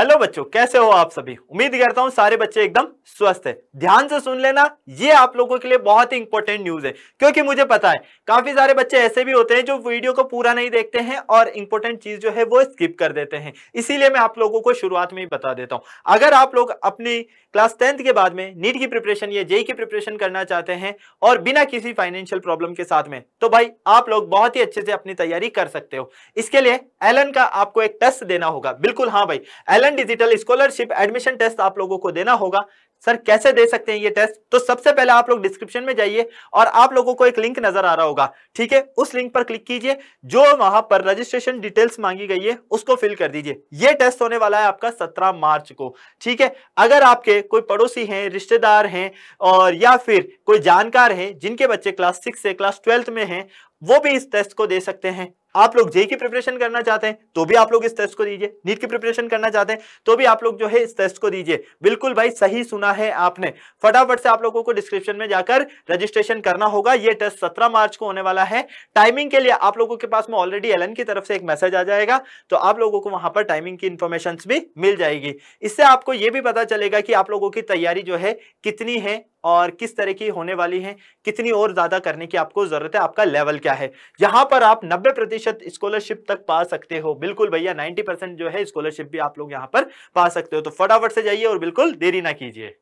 Hello बच्चों कैसे हो आप सभी उम्मीद करता हूं सारे बच्चे एकदम स्वस्थ है ध्यान से सुन लेना ये आप लोगों के लिए बहुत ही इंपॉर्टेंट न्यूज है क्योंकि मुझे पता है काफी सारे बच्चे ऐसे भी होते हैं जो वीडियो को पूरा नहीं देखते हैं और इंपॉर्टेंट चीज जो है वो स्किप कर देते हैं इसीलिए मैं आप लोगों को शुरुआत में ही बता देता हूँ अगर आप लोग अपनी क्लास टेंथ के बाद में नीट की प्रिपरेशन या जेई e e की प्रिपरेशन करना चाहते हैं और बिना किसी फाइनेंशियल प्रॉब्लम के साथ में तो भाई आप लोग बहुत ही अच्छे से अपनी तैयारी कर सकते हो इसके लिए एलन का आपको एक टेस्ट देना होगा बिल्कुल हाँ भाई Allen learn digital scholarship admission test आप लोगों को देना होगा सर कैसे दे सकते हैं ये टेस्ट तो सबसे पहले आप लोग डिस्क्रिप्शन में जाइए और आप लोगों को एक लिंक नजर आ रहा होगा ठीक है उस लिंक पर क्लिक कीजिए जो वहां पर रजिस्ट्रेशन डिटेल्स मांगी गई है उसको फिल कर दीजिए ये टेस्ट होने वाला है आपका 17 मार्च को ठीक है अगर आपके कोई पड़ोसी हैं रिश्तेदार हैं और या फिर कोई जानकार है जिनके बच्चे क्लास सिक्स से क्लास ट्वेल्थ में है वो भी इस टेस्ट को दे सकते हैं आप लोग जे की प्रिपरेशन करना चाहते हैं तो भी आप लोग इस टेस्ट को दीजिए नीट की प्रिपरेशन करना चाहते हैं तो भी आप लोग जो है इस टेस्ट को दीजिए बिल्कुल भाई सही सुना है आपने फटाफट से आप लोगों को डिस्क्रिप्शन में जाकर रजिस्ट्रेशन करना होगा ये टेस्ट सत्रह मार्च को होने वाला है टाइमिंग के लिए आप लोगों के पास में ऑलरेडी एल की तरफ से एक मैसेज आ जाएगा तो आप लोगों को वहां पर टाइमिंग की इंफॉर्मेशन भी मिल जाएगी इससे आपको ये भी पता चलेगा कि आप लोगों की तैयारी जो है कितनी है और किस तरह की होने वाली है कितनी और ज्यादा करने की आपको जरूरत है आपका लेवल क्या है यहां पर आप नब्बे प्रतिशत स्कॉलरशिप तक पा सकते हो बिल्कुल भैया 90 परसेंट जो है स्कॉलरशिप भी आप लोग यहाँ पर पा सकते हो तो फटाफट से जाइए और बिल्कुल देरी ना कीजिए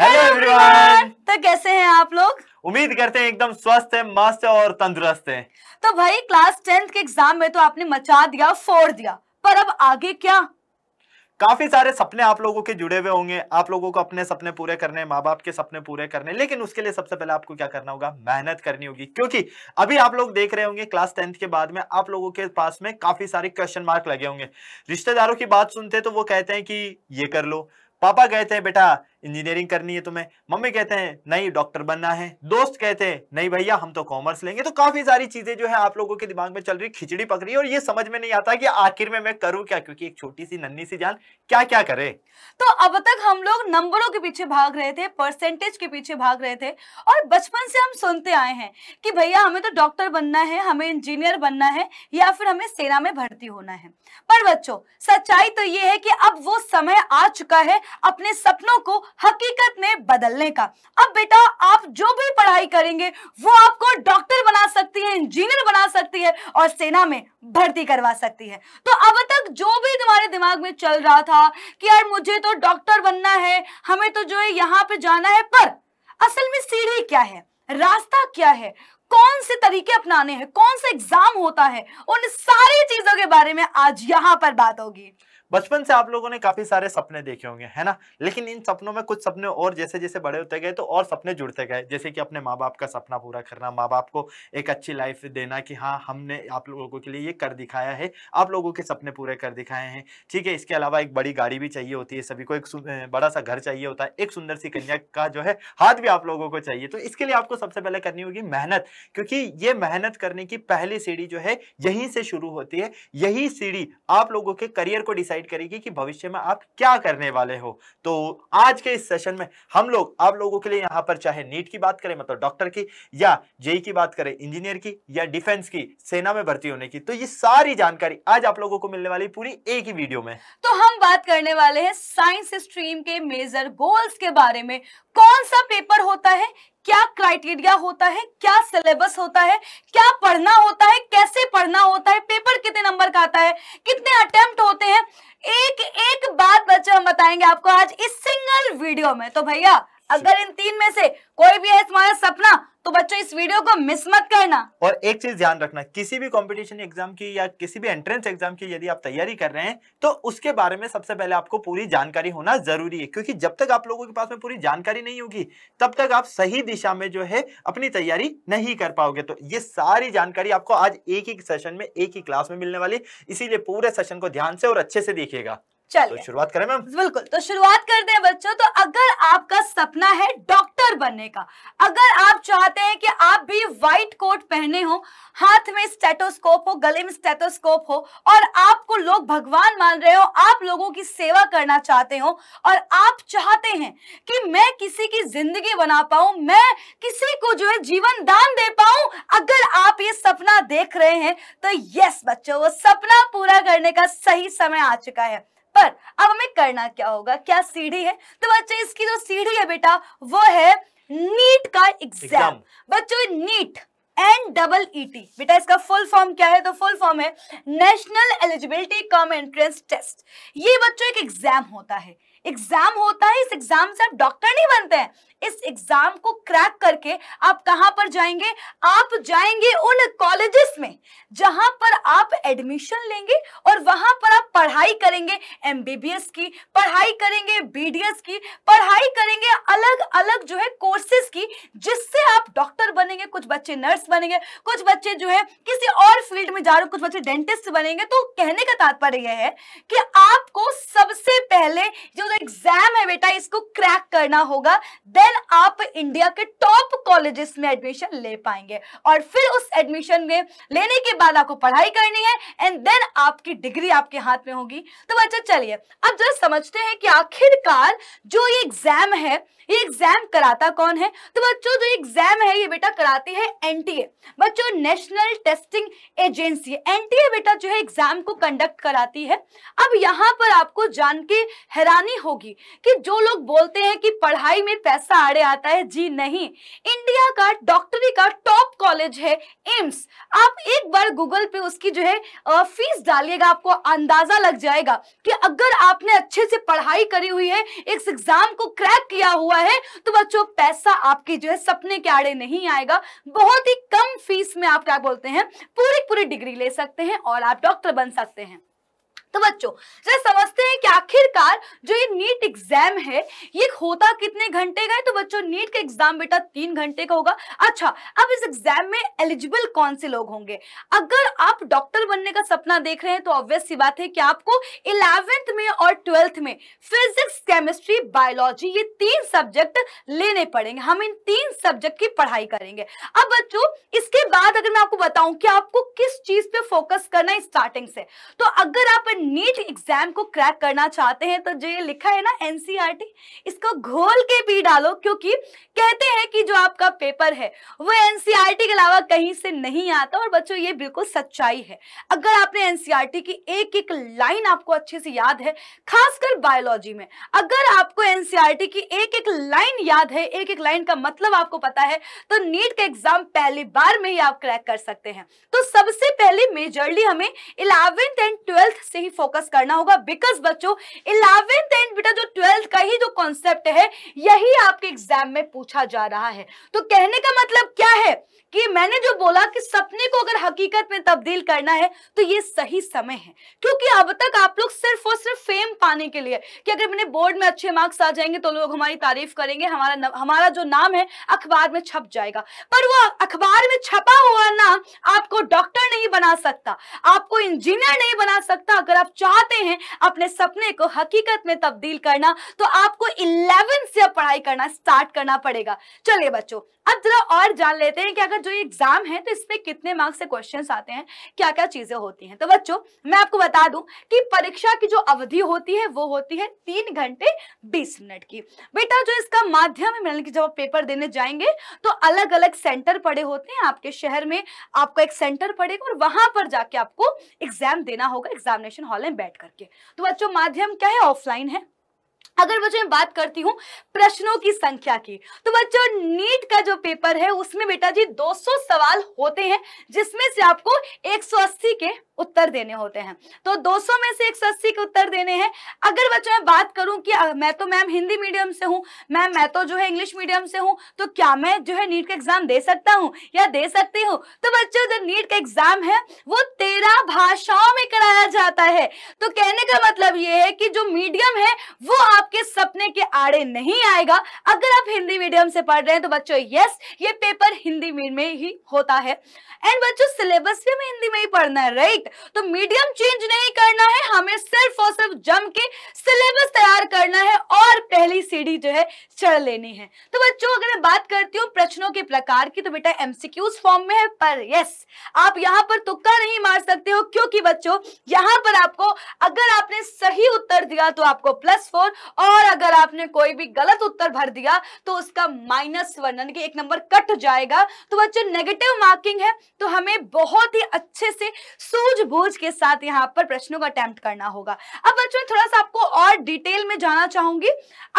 हेलो एवरीवन तो कैसे हैं आप लोग उम्मीद करते हैं एकदम स्वस्थ हैं मस्त है और तंदुरुस्त हैं तो भाई क्लास टेंथ के एग्जाम में तो आपने मचा दिया फोड़ दिया पर अब आगे क्या काफी सारे सपने आप लोगों के जुड़े हुए होंगे आप लोगों को अपने सपने पूरे करने माँ बाप के सपने पूरे करने लेकिन उसके लिए सबसे पहले आपको क्या करना होगा मेहनत करनी होगी क्योंकि अभी आप लोग देख रहे होंगे क्लास टेंथ के बाद में आप लोगों के पास में काफी सारे क्वेश्चन मार्क लगे होंगे रिश्तेदारों की बात सुनते तो वो कहते हैं कि ये कर लो पापा कहते हैं बेटा इंजीनियरिंग करनी है तुम्हें मम्मी कहते हैं नहीं डॉक्टर बनना है दोस्त कहते हैं नहीं भैया हम तो कॉमर्स लेंगे तो काफी सारी चीजें जो है आप लोगों के दिमाग में चल रही खिचड़ी पक रही है और ये समझ में नहीं आता कि आखिर में मैं करूं क्या क्योंकि एक छोटी सी नन्नी सी जान क्या क्या करे तो अब तक हम लोग नंबरों के पीछे भाग रहे थे परसेंटेज के पीछे भाग रहे थे और बचपन से हम सुनते आए हैं कि भैया हमें तो डॉक्टर बनना है हमें इंजीनियर बनना है या फिर हमें सेना में भर्ती होना है पर बच्चों सच्चाई तो ये है कि अब वो समय आ चुका है अपने सपनों को हकीकत में बदलने का अब बेटा आप जो भी पढ़ाई करेंगे वो आपको डॉक्टर बना सकती है इंजीनियर बना सकती है और सेना में भर्ती करवा सकती है तो अब तक जो भी तुम्हारे दिमाग में चल रहा था कि यार मुझे तो डॉक्टर बनना है हमें तो जो है यहाँ पे जाना है पर असल में सीढ़ी क्या है रास्ता क्या है कौन से तरीके अपनाने हैं कौन सा एग्जाम होता है उन सारी चीजों के बारे में आज यहाँ पर बात होगी बचपन से आप लोगों ने काफी सारे सपने देखे होंगे है ना लेकिन इन सपनों में कुछ सपने और जैसे जैसे बड़े होते गए तो और सपने जुड़ते गए जैसे कि अपने माँ बाप का सपना पूरा करना माँ बाप को एक अच्छी लाइफ देना कि हाँ हमने आप लोगों के लिए ये कर दिखाया है आप लोगों के सपने पूरे कर दिखाए हैं ठीक है इसके अलावा एक बड़ी गाड़ी भी चाहिए होती है सभी को एक बड़ा सा घर चाहिए होता है एक सुंदर सी कन्या का जो है हाथ भी आप लोगों को चाहिए तो इसके लिए आपको सबसे पहले करनी होगी मेहनत क्योंकि ये मेहनत करने की पहली सीढ़ी जो है यहीं से शुरू होती है यही सीढ़ी आप लोगों के करियर को डिसाइड डिसाइड करेगी कि भविष्य में आप क्या करने वाले हो तो आज के इस सेशन में हम लोग आप लोगों के लिए यहाँ पर चाहे नीट की बात करें मतलब डॉक्टर की या जेई e e की बात करें इंजीनियर की या डिफेंस की सेना में भर्ती होने की तो ये सारी जानकारी आज आप लोगों को मिलने वाली पूरी एक ही वीडियो में तो हम बात करने वाले हैं साइंस स्ट्रीम के मेजर गोल्स के बारे में कौन सा पेपर होता है क्या क्राइटेरिया होता है क्या सिलेबस होता है क्या पढ़ना होता है कैसे पढ़ना होता है पेपर कितने नंबर का आता है कितने अटेम्प्ट होते हैं एक एक बात बच्चे हम बताएंगे आपको आज इस सिंगल वीडियो में तो भैया अगर इन तीन में से कोई भी है तुम्हारा सपना तो बच्चों इस वीडियो को मिस मत करना और एक चीज ध्यान रखना किसी भी कंपटीशन एग्जाम की या किसी भी एंट्रेंस एग्जाम की यदि आप तैयारी कर रहे हैं तो उसके बारे में सबसे पहले आपको पूरी जानकारी होना जरूरी है क्योंकि जब तक आप लोगों के पास में पूरी जानकारी नहीं होगी तब तक आप सही दिशा में जो है अपनी तैयारी नहीं कर पाओगे तो ये सारी जानकारी आपको आज एक ही सेशन में एक ही क्लास में मिलने वाली इसीलिए पूरे सेशन को ध्यान से और अच्छे से देखिएगा चलो तो शुरुआत करें मैम बिल्कुल तो शुरुआत करते हैं बच्चों तो अगर आपका सपना है डॉक्टर बनने का अगर आप चाहते हैं कि आप भी व्हाइट कोट पहने हो हाथ में स्टेटोस्कोप हो गले में स्टेटोस्कोप हो और आपको लोग भगवान मान रहे हो आप लोगों की सेवा करना चाहते हो और आप चाहते हैं कि मैं किसी की जिंदगी बना पाऊं मैं किसी को जो है जीवन दान दे पाऊं अगर आप ये सपना देख रहे हैं तो यस बच्चों वो सपना पूरा करने का सही समय आ चुका है पर अब हमें करना क्या होगा क्या सीढ़ी है तो बच्चे इसकी जो सीढ़ी है बेटा वो है नीट का एग्जाम बच्चों नीट एन डबल ईटी बेटा इसका फुल फॉर्म क्या है तो फुल फॉर्म है national eligibility cum entrance test ये बच्चों एक एग्जाम होता है एग्जाम होता है इस एग्जाम से आप डॉक्टर नहीं बनते हैं इस एग्जाम को क्रैक करके आप कहां पर जाएंगे आप जाएंगे उन कॉलेजेस में जहां पर आप एडमिशन लेंगे और वहां पर आप पढ़ाई करेंगे एमबीबीएस की पढ़ाई करेंगे बीडीएस की पढ़ाई करेंगे अलग अलग जो है कोर्सेज की जिससे आप डॉक्टर बनेंगे कुछ बच्चे नर्स बनेंगे कुछ बच्चे जो है किसी और फील्ड में जा रहे कुछ बच्चे डेंटिस्ट बनेंगे तो कहने का तात्पर्य यह है कि आपको सबसे पहले जो एग्जाम है बेटा इसको क्रैक करना होगा देन देन आप इंडिया के टॉप कॉलेजेस में एडमिशन ले पाएंगे और फिर उस एडमिशन में लेने के बाद आपको पढ़ाई करनी है एंड देन आपकी डिग्री आपके हाथ में होगी तो बच्चा चलिए अब जो समझते हैं कि आखिरकार जो ये एग्जाम है ये एग्जाम कराता कौन है तो बच्चों जो एग्जाम है ये बेटा कराती है एनटीए बच्चों नेशनल टेस्टिंग एजेंसी एनटीए बेटा जो है एग्जाम को कंडक्ट कराती है अब यहाँ पर आपको जान के हैरानी होगी कि जो लोग बोलते हैं कि पढ़ाई में पैसा का आड़े आता है जी नहीं इंडिया का डॉक्टरी का टॉप कॉलेज है एम्स आप एक बार गूगल पे उसकी जो है फीस डालिएगा आपको अंदाजा लग जाएगा कि अगर आपने अच्छे से पढ़ाई करी हुई है इस एग्जाम को क्रैक किया हुआ है तो बच्चों पैसा आपके जो है सपने के आड़े नहीं आएगा बहुत ही कम फीस में आप क्या बोलते हैं पूरी पूरी डिग्री ले सकते हैं और आप डॉक्टर बन सकते हैं तो बच्चों जरा समझते हैं कि आखिरकार जो ये नीट एग्जाम है ये होता कितने घंटे का है तो बच्चों नीट का एग्जाम बेटा तीन घंटे का होगा अच्छा अब इस एग्जाम में एलिजिबल कौन से लोग होंगे अगर आप डॉक्टर बनने का सपना देख रहे हैं तो ऑब्वियस सी बात है कि आपको इलेवेंथ में और ट्वेल्थ में फिजिक्स केमिस्ट्री बायोलॉजी ये तीन सब्जेक्ट लेने पड़ेंगे हम इन तीन सब्जेक्ट की पढ़ाई करेंगे अब बच्चों इसके बाद अगर मैं आपको बताऊं कि आपको किस चीज पे फोकस करना है स्टार्टिंग से तो अगर आप नीट एग्जाम को क्रैक करना चाहते हैं तो जो ये लिखा है ना एनसीआर e इसको घोल के पी डालो क्योंकि कहते हैं कि जो आपका पेपर है वो एनसीआर e के अलावा कहीं से नहीं आता और बच्चों ये बिल्कुल सच्चाई है अगर आपने एनसीआर e की एक एक लाइन आपको अच्छे से याद है खासकर बायोलॉजी में अगर आपको एनसीआर की एक एक लाइन याद है एक एक लाइन का मतलब आपको पता है तो नीट का एग्जाम पहली बार में ही आप क्रैक कर सकते हैं तो सबसे पहले मेजरली हमें इलेवेंथ एंड ट्वेल्थ से ही फोकस करना होगा बिकॉज बच्चों इलेवेंथ एंड बेटा जो ट्वेल्थ का ही जो कॉन्सेप्ट है यही आपके एग्जाम में पूछा जा रहा है तो कहने का मतलब क्या है कि मैंने जो बोला कि सपने को अगर हकीकत में तब्दील करना है तो ये सही समय है क्योंकि अब तक आप लोग सिर्फ और सिर्फ फेम पाने के लिए कि अगर मैंने बोर्ड में अच्छे मार्क्स आ जाएंगे तो लोग हमारी तारीफ करेंगे हमारा न, हमारा जो नाम है अखबार में छप जाएगा पर वो अखबार में छपा हुआ नाम आपको डॉक्टर नहीं बना सकता आपको इंजीनियर नहीं बना सकता अगर आप चाहते हैं अपने सपने को हकीकत में तब्दील करना तो आपको इलेवेंथ से पढ़ाई करना स्टार्ट करना पड़ेगा चलिए बच्चों अब जरा और जान लेते हैं कि अगर जो एग्जाम है तो इसमें कितने मार्क्स से क्वेश्चन आते हैं क्या क्या चीजें होती हैं तो बच्चों मैं आपको बता दूं कि परीक्षा की जो अवधि होती है वो होती है तीन घंटे बीस मिनट की बेटा जो इसका माध्यम है मतलब कि जब आप पेपर देने जाएंगे तो अलग अलग सेंटर पड़े होते हैं आपके शहर में आपको एक सेंटर पड़ेगा और वहां पर जाके आपको एग्जाम देना होगा एग्जामिनेशन हॉल में बैठ करके तो बच्चों माध्यम क्या है ऑफलाइन है अगर बच्चों मैं बात करती हूँ प्रश्नों की संख्या की तो बच्चों नीट का जो पेपर है उसमें बेटा जी 200 सवाल होते हैं जिसमें से आपको 180 के उत्तर देने होते हैं तो 200 में से 180 के उत्तर देने हैं अगर बच्चों मैं बात करूं कि मैं तो मैम हिंदी मीडियम से हूं मैम मैं तो जो है इंग्लिश मीडियम से हूं तो क्या मैं जो है नीट का एग्जाम दे सकता हूँ या दे सकती हूँ तो बच्चों जो नीट का एग्जाम है वो तेरह भाषाओं में कराया जाता है तो कहने का मतलब ये है कि जो मीडियम है वो आप आपके सपने के आड़े नहीं आएगा अगर आप हिंदी मीडियम से पढ़ रहे हैं तो बच्चों यस ये पेपर हिंदी मीडियम में ही होता है एंड बच्चों सिलेबस भी हमें हिंदी में ही पढ़ना है राइट तो मीडियम चेंज नहीं करना है हमें सिर्फ और सिर्फ जम के सिलेबस तैयार करना है और पहली सीढ़ी जो है चढ़ लेनी है तो बच्चों अगर मैं बात करती हूँ प्रश्नों के प्रकार की तो बेटा एमसीक्यूज फॉर्म में है पर यस आप यहाँ पर तुक्का नहीं मार सकते हो क्योंकि बच्चों यहाँ पर आपको अगर आपने सही उत्तर दिया तो आपको प्लस फोर और अगर आपने कोई भी गलत उत्तर भर दिया तो उसका माइनस वन यानी कि एक नंबर कट जाएगा तो बच्चों नेगेटिव मार्किंग है तो हमें बहुत ही अच्छे से सूझबूझ के साथ यहाँ पर प्रश्नों का अटेम्प्ट करना होगा अब बच्चों थोड़ा सा आपको और डिटेल में जाना चाहूंगी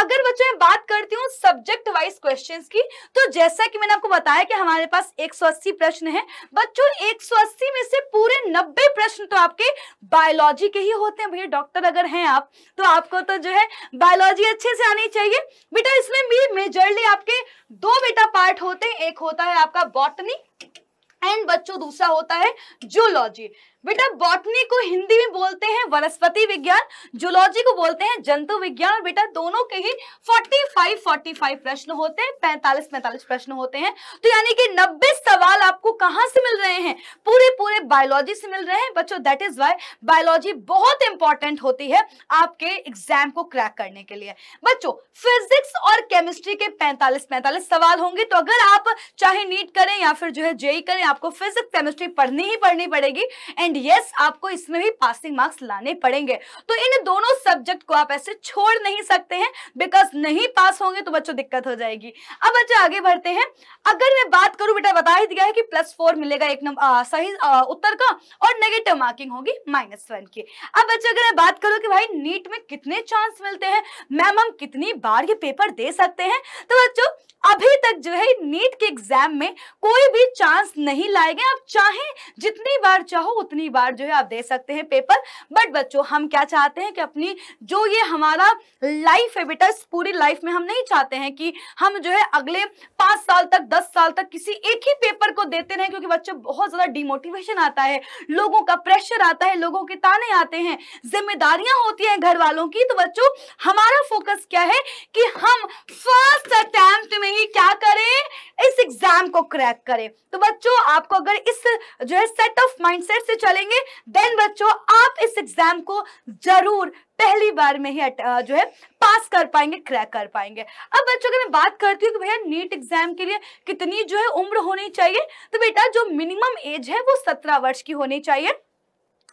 अगर बच्चों मैं बात करती हूँ सब्जेक्ट वाइज क्वेश्चन की तो जैसा कि मैंने आपको बताया कि हमारे पास 180 प्रश्न है बच्चों 180 में से पूरे नब्बे प्रश्न तो आपके बायोलॉजी के ही होते हैं भैया डॉक्टर अगर हैं आप तो आपको तो जो है बायोलॉजी अच्छे से आनी चाहिए बेटा इसमें भी मेजरली आपके दो बेटा पार्ट होते हैं एक होता है आपका बॉटनी एंड बच्चों दूसरा होता है जूलॉजी बेटा बॉटनी को हिंदी में बोलते हैं वनस्पति विज्ञान जूलॉजी को बोलते हैं जंतु विज्ञान और बेटा दोनों के ही 45 45 प्रश्न होते हैं 45 45 प्रश्न होते हैं तो यानी कि 90 सवाल आपको कहाँ से मिल रहे हैं पूरे पूरे बायोलॉजी से मिल रहे हैं बच्चों दैट इज वाई बायोलॉजी बहुत इंपॉर्टेंट होती है आपके एग्जाम को क्रैक करने के लिए बच्चों फिजिक्स और केमिस्ट्री के पैंतालीस पैंतालीस सवाल होंगे तो अगर आप चाहे नीट करें या फिर जो है जेई e e करें आपको फिजिक्स केमिस्ट्री पढ़नी ही पढ़नी पड़ेगी एंड एंड यस आपको इसमें भी पासिंग मार्क्स लाने पड़ेंगे तो इन दोनों सब्जेक्ट को आप ऐसे छोड़ नहीं सकते हैं बिकॉज नहीं पास होंगे तो बच्चों दिक्कत हो जाएगी अब बच्चे आगे बढ़ते हैं अगर मैं बात करूं बेटा बता ही दिया है कि प्लस फोर मिलेगा एक नंबर सही आ, उत्तर का और नेगेटिव मार्किंग होगी माइनस वन की अब बच्चे अगर मैं बात करूं कि भाई नीट में कितने चांस मिलते हैं मैम हम कितनी बार ये पेपर दे सकते हैं तो बच्चों अभी तक जो है नीट के एग्जाम में कोई भी चांस नहीं लाए गए आप चाहे जितनी बार चाहो उतनी कितनी बार जो है आप दे सकते हैं पेपर बट बच्चों हम क्या चाहते हैं कि अपनी जो ये हमारा लाइफ है बेटा पूरी लाइफ में हम नहीं चाहते हैं कि हम जो है अगले पांच साल तक दस साल तक किसी एक ही पेपर को देते रहे क्योंकि बच्चों बहुत ज़्यादा डिमोटिवेशन आता है लोगों का प्रेशर आता है लोगों के ताने आते हैं जिम्मेदारियां होती हैं घर वालों की तो बच्चों हमारा फोकस क्या है कि हम फर्स्ट अटेम्प्ट में ही क्या करें इस एग्जाम को क्रैक करें तो बच्चों आपको अगर इस जो है सेट ऑफ माइंडसेट से चलेंगे देन बच्चों आप इस एग्जाम को जरूर पहली बार में ही जो है पास कर पाएंगे क्रैक कर पाएंगे अब बच्चों की मैं बात करती हूँ कि भैया नीट एग्जाम के लिए कितनी जो है उम्र होनी चाहिए तो बेटा जो मिनिमम एज है वो सत्रह वर्ष की होनी चाहिए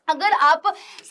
अगर आप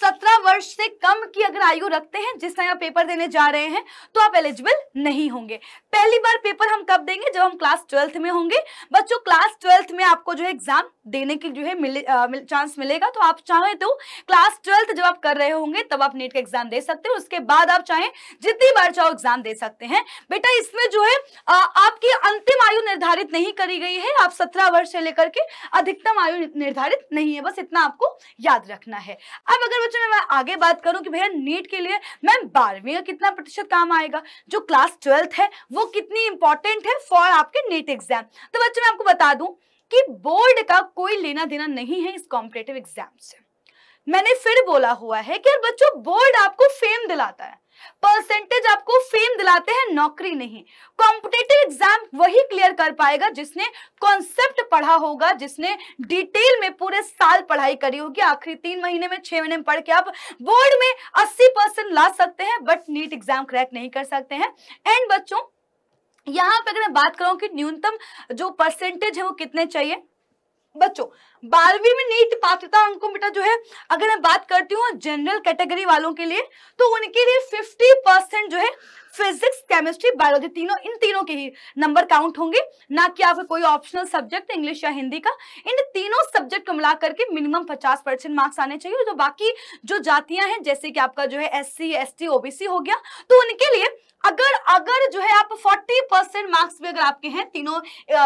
17 वर्ष से कम की अगर आयु रखते हैं जिस टाइम आप पेपर देने जा रहे हैं तो आप एलिजिबल नहीं होंगे पहली बार पेपर हम कब देंगे जब हम क्लास ट्वेल्थ में होंगे बच्चों क्लास ट्वेल्थ में आपको जो है एग्जाम देने के जो है मिले, आ, मिल, चांस मिलेगा तो आप चाहे तो क्लास ट्वेल्थ जब आप कर रहे होंगे तब आप नेट का एग्जाम दे सकते हैं उसके बाद आप चाहे जितनी बार चाहो एग्जाम दे सकते हैं बेटा इसमें जो है आ, आपकी अंतिम आयु निर्धारित नहीं करी गई है आप सत्रह वर्ष से लेकर के अधिकतम आयु निर्धारित नहीं है बस इतना आपको याद रखना रखना है अब अगर बच्चों मैं आगे बात करूं कि भैया नीट के लिए मैम बारहवीं का कितना प्रतिशत काम आएगा जो क्लास ट्वेल्थ है वो कितनी इंपॉर्टेंट है फॉर आपके नीट एग्जाम तो बच्चों मैं आपको बता दूं कि बोर्ड का कोई लेना देना नहीं है इस कॉम्पिटेटिव एग्जाम से मैंने फिर बोला हुआ है कि बच्चों बोर्ड आपको फेम दिलाता है परसेंटेज आपको फेम दिलाते हैं नौकरी नहीं कॉम्पिटेटिव एग्जाम वही क्लियर कर पाएगा जिसने कॉन्सेप्ट पढ़ा होगा जिसने डिटेल में पूरे साल पढ़ाई करी होगी आखिरी तीन महीने में छह महीने में पढ़ के आप बोर्ड में अस्सी परसेंट ला सकते हैं बट नीट एग्जाम क्रैक नहीं कर सकते हैं एंड बच्चों यहाँ पे अगर मैं बात करूँ कि न्यूनतम जो परसेंटेज है वो कितने चाहिए बच्चों बारहवीं में नीट पात्रता अंकों बेटा जो है अगर मैं बात करती हूँ जनरल कैटेगरी वालों के लिए तो उनके लिए 50 परसेंट जो है फिजिक्स केमिस्ट्री बायोलॉजी तीनों इन तीनों के ही नंबर काउंट होंगे ना कि आपके कोई ऑप्शनल सब्जेक्ट इंग्लिश या हिंदी का इन तीनों सब्जेक्ट को मिला करके मिनिमम पचास परसेंट मार्क्स आने चाहिए और जो बाकी जो जातियां हैं जैसे कि आपका जो है एस सी एस ओबीसी हो गया तो उनके लिए अगर अगर जो है आप 40 परसेंट मार्क्स भी अगर आपके हैं तीनों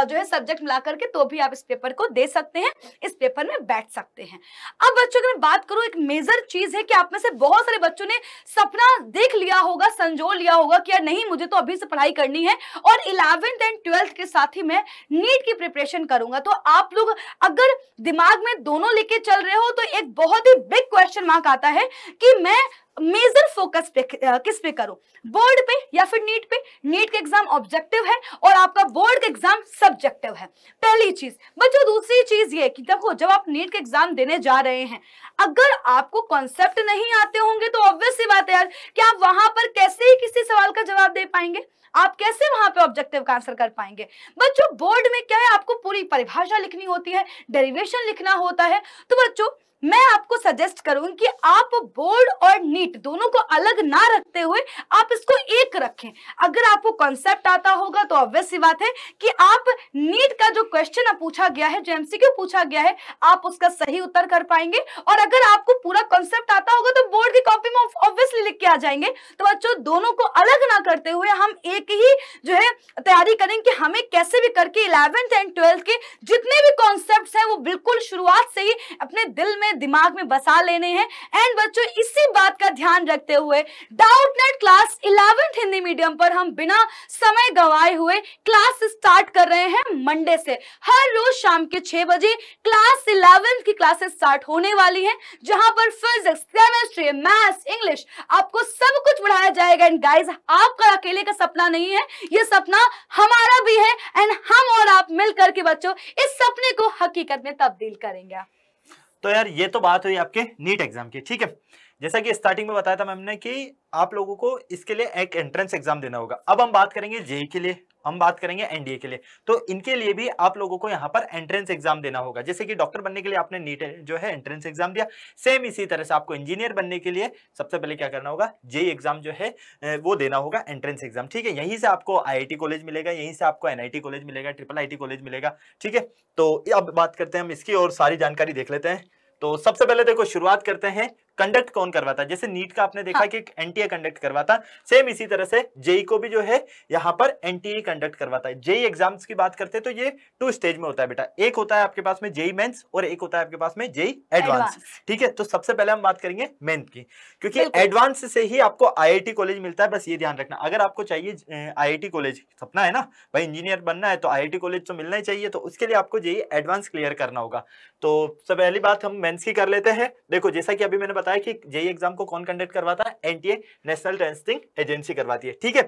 जो है सब्जेक्ट मिला करके तो भी आप इस पेपर को दे सकते हैं इस पेपर में बैठ सकते हैं अब बच्चों की बात करूं एक मेजर चीज है कि आप में से बहुत सारे बच्चों ने सपना देख लिया होगा संजो लिया होगा कि यार नहीं मुझे तो अभी से पढ़ाई करनी है और इलेवेंथ एंड ट्वेल्थ के साथ ही मैं नीट की प्रिपरेशन करूंगा तो आप लोग अगर दिमाग में दोनों लेके चल रहे हो तो एक बहुत ही बिग क्वेश्चन मार्क आता है कि मैं मेजर फोकस पे किस पे करो बोर्ड पे या फिर नीट पे नीट का एग्जाम ऑब्जेक्टिव है और आपका बोर्ड का एग्जाम सब्जेक्टिव है पहली चीज बच्चों दूसरी चीज ये कि देखो जब आप नीट का एग्जाम देने जा रहे हैं अगर आपको कॉन्सेप्ट नहीं आते होंगे तो ऑब्वियस सी बात है यार कि आप वहां पर कैसे ही किसी सवाल का जवाब दे पाएंगे आप कैसे वहां पे ऑब्जेक्टिव का आंसर कर पाएंगे बच्चों बोर्ड में क्या है आपको पूरी परिभाषा लिखनी होती है डेरिवेशन लिखना होता है तो बच्चों मैं आपको सजेस्ट करूंगी कि आप बोर्ड और नीट दोनों को अलग ना रखते हुए आप इसको एक रखें अगर आपको कॉन्सेप्ट आता होगा तो ऑब्वियस ही बात है कि आप नीट का जो क्वेश्चन पूछा गया है जो एमसीक्यू पूछा गया है आप उसका सही उत्तर कर पाएंगे और अगर आपको पूरा कॉन्सेप्ट आता होगा तो बोर्ड की कॉपी में ऑब्वियसली लिख के आ जाएंगे तो बच्चों दोनों को अलग ना करते हुए हम एक ही जो है तैयारी करें कि हमें कैसे भी करके इलेवेंथ एंड ट्वेल्थ के जितने भी कॉन्सेप्ट हैं वो बिल्कुल शुरुआत से ही अपने दिल में अपने दिमाग में बसा लेने हैं एंड बच्चों इसी बात का ध्यान रखते हुए Doubtnut class eleventh Hindi medium पर हम बिना समय गवाए हुए क्लास स्टार्ट कर रहे हैं मंडे से हर रोज शाम के छह बजे क्लास इलेवेंथ की क्लासेस स्टार्ट होने वाली है जहां पर फिजिक्स केमिस्ट्री मैथ्स इंग्लिश आपको सब कुछ पढ़ाया जाएगा एंड गाइज आपका अकेले का सपना नहीं है ये सपना हमारा भी है एंड हम और आप मिलकर के बच्चों इस सपने को हकीकत में तब्दील करेंगे तो यार ये तो बात हुई आपके नीट एग्जाम की ठीक है जैसा कि स्टार्टिंग में बताया था मैम ने कि आप लोगों को इसके लिए एक एंट्रेंस एग्जाम देना होगा अब हम बात करेंगे जे e के लिए हम बात करेंगे एनडीए के लिए तो इनके लिए भी आप लोगों को यहाँ पर एंट्रेंस एग्जाम देना होगा जैसे कि डॉक्टर बनने के लिए आपने नीट जो है एंट्रेंस एग्जाम दिया सेम इसी तरह से आपको इंजीनियर बनने के लिए सबसे पहले क्या करना होगा जे एग्जाम e जो है वो देना होगा एंट्रेंस एग्जाम ठीक है यहीं से आपको आई कॉलेज मिलेगा यहीं से आपको एन कॉलेज मिलेगा ट्रिपल आई कॉलेज मिलेगा ठीक है तो अब बात करते हैं हम इसकी और सारी जानकारी देख लेते हैं तो सबसे पहले देखो शुरुआत करते हैं कंडक्ट कौन करवाता है जैसे नीट का आपने देखा हाँ. कि एनटीए कंडक्ट करवाता सेम इसी तरह से जेई e को भी जो है यहाँ पर एनटीए कंडक्ट करवाता है जेई एग्जाम्स e की बात करते हैं तो ये टू स्टेज में होता है बेटा एक होता है आपके पास में जेई मेन्स e और एक होता है आपके पास में जेई एडवांस ठीक है तो सबसे पहले हम बात करेंगे मेन्स की क्योंकि एडवांस से ही आपको आई कॉलेज मिलता है बस ये ध्यान रखना अगर आपको चाहिए आई कॉलेज सपना है ना भाई इंजीनियर बनना है तो आई कॉलेज तो मिलना ही चाहिए तो उसके लिए आपको जेई एडवांस क्लियर करना होगा तो सबसे पहली बात हम मेन्स की कर लेते हैं देखो जैसा कि अभी मैंने पता है कि जे एग्जाम को कौन कंडक्ट करवाता है एनटीए नेशनल टेस्टिंग एजेंसी करवाती है ठीक है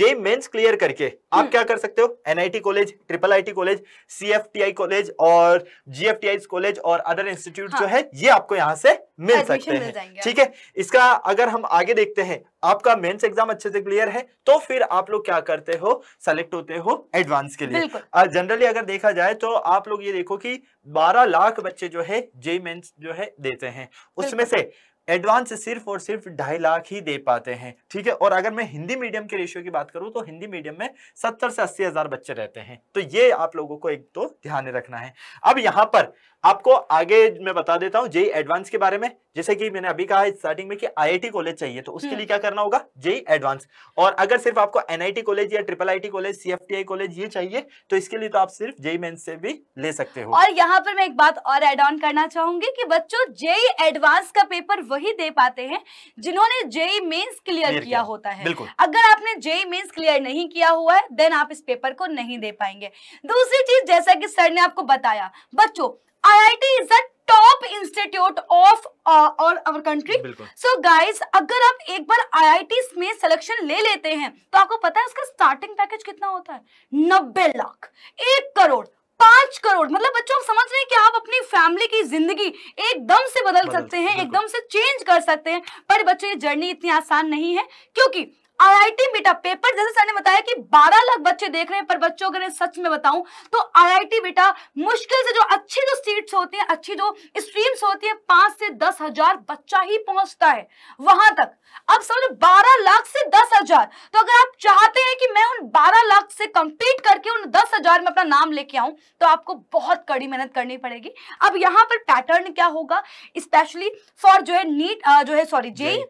जे मेंस क्लियर करके आप हम्म। क्या कर सकते हो NIT college triple IT college CFTI college और जीएफटीआई कॉलेज और अदर इंस्टीट्यूट जो हाँ। है ये आपको यहाँ से मिल सकते हैं ठीक है इसका अगर हम आगे देखते हैं आपका मेंस एग्जाम अच्छे से क्लियर है तो फिर आप लोग क्या करते हो सेलेक्ट होते हो एडवांस के लिए जनरली अगर देखा जाए तो आप लोग ये देखो कि 12 लाख बच्चे जो है जे मेंस जो है देते हैं उसमें से एडवांस सिर्फ और सिर्फ ढाई लाख ही दे पाते हैं ठीक है और अगर मैं हिंदी मीडियम के रेशियो की बात करूं तो हिंदी मीडियम में सत्तर से अस्सी हजार बच्चे रहते हैं तो ये आप लोगों को एक तो ध्यान रखना है अब यहां पर आपको आगे मैं बता देता हूं जेई एडवांस के बारे में जैसे कि मैंने अभी कहा स्टार्टिंग में कि आईआईटी कॉलेज चाहिए तो उसके हम्म। लिए क्या करना होगा जेई एडवांस और अगर सिर्फ आपको एनआईटी कॉलेज या triple IT college CFTI college ये चाहिए तो इसके लिए तो आप सिर्फ जेई मेन से भी ले सकते हो और यहाँ पर मैं एक बात और एड ऑन करना चाहूंगी की बच्चों जेई एडवांस का पेपर वही दे पाते हैं जिन्होंने जेई मेन्स क्लियर किया होता है अगर आपने जेई मेन्स क्लियर नहीं किया हुआ है देन आप इस पेपर को नहीं दे पाएंगे दूसरी चीज जैसा कि सर ने आपको बताया बच्चों IIT is a top institute of और अवर कंट्री सो गाइस अगर आप एक बार आईआईटी में सिलेक्शन ले लेते हैं तो आपको पता है उसका स्टार्टिंग पैकेज कितना होता है नब्बे लाख एक करोड़ पांच करोड़ मतलब बच्चों आप समझ रहे हैं कि आप अपनी फैमिली की जिंदगी एकदम से बदल, बदल सकते हैं एकदम से चेंज कर सकते हैं पर बच्चों ये जर्नी इतनी आसान नहीं है क्योंकि आईआईटी बीटा पेपर जैसे सर ने बताया कि 12 लाख बच्चे देख रहे हैं पर बच्चों अगर सच में बताऊं तो आईआईटी बेटा मुश्किल से जो अच्छी जो सीट्स होती हैं अच्छी जो स्ट्रीम्स होती हैं पांच से दस हजार बच्चा ही पहुंचता है वहां तक अब समझो बारह लाख से दस हजार तो अगर आप चाहते हैं कि मैं उन बारह लाख से कंपीट करके उन दस हजार में अपना नाम लेके आऊं तो आपको बहुत कड़ी मेहनत करनी पड़ेगी अब यहाँ पर पैटर्न क्या होगा स्पेशली फॉर जो है नीट जो है सॉरी जेई